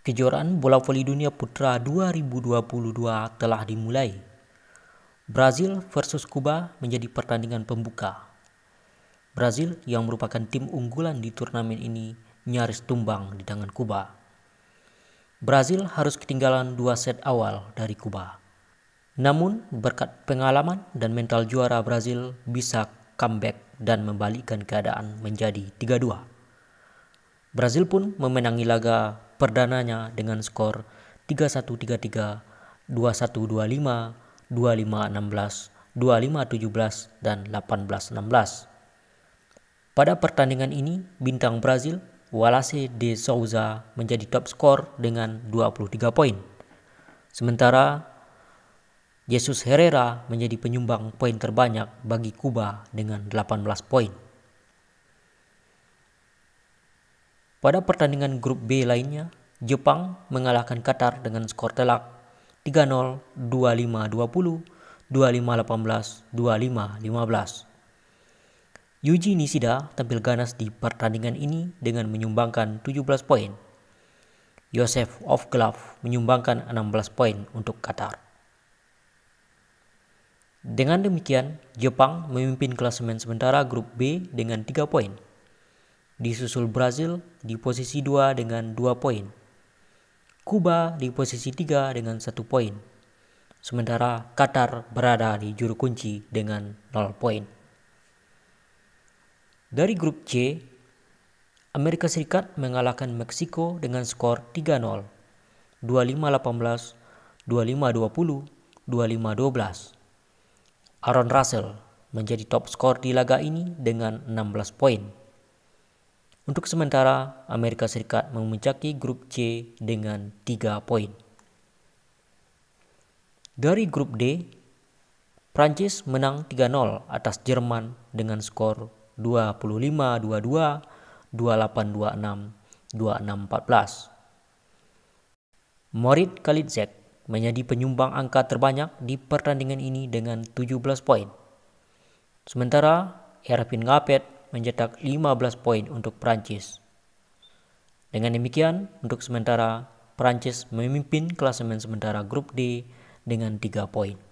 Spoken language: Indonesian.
Kejuaraan bola voli dunia putra 2022 telah dimulai. Brazil versus Kuba menjadi pertandingan pembuka. Brazil yang merupakan tim unggulan di turnamen ini nyaris tumbang di tangan Kuba. Brazil harus ketinggalan dua set awal dari Kuba. Namun berkat pengalaman dan mental juara Brazil bisa comeback dan membalikkan keadaan menjadi 3-2. Brazil pun memenangi laga perdananya dengan skor 3-1, 3-3, 2-1, 2-5, 2-5, 16 2-5, 17 dan 18-16. Pada pertandingan ini, bintang Brazil, Wallace de Souza menjadi top skor dengan 23 poin. Sementara Jesus Herrera menjadi penyumbang poin terbanyak bagi Kuba dengan 18 poin. Pada pertandingan grup B lainnya, Jepang mengalahkan Qatar dengan skor telak 3-0, 25-20, 25-18, 25-15. Yuji Nishida tampil ganas di pertandingan ini dengan menyumbangkan 17 poin. Yosef Ovglav menyumbangkan 16 poin untuk Qatar. Dengan demikian, Jepang memimpin klasemen sementara grup B dengan 3 poin disusul Brazil di posisi 2 dengan 2 poin. Kuba di posisi 3 dengan 1 poin. Sementara Qatar berada di juru kunci dengan 0 poin. Dari grup C, Amerika Serikat mengalahkan Meksiko dengan skor 3-0, 25-18, 25-20, 25-12. Aaron Russell menjadi top skor di laga ini dengan 16 poin. Untuk sementara, Amerika Serikat memuncaki grup C dengan 3 poin. Dari grup D, Prancis menang 3-0 atas Jerman dengan skor 25-22, 28-26, 26-14. Morit Kalitzek menjadi penyumbang angka terbanyak di pertandingan ini dengan 17 poin. Sementara Ervin Gapet mencetak 15 poin untuk Prancis. Dengan demikian, untuk sementara Prancis memimpin klasemen sementara grup D dengan 3 poin.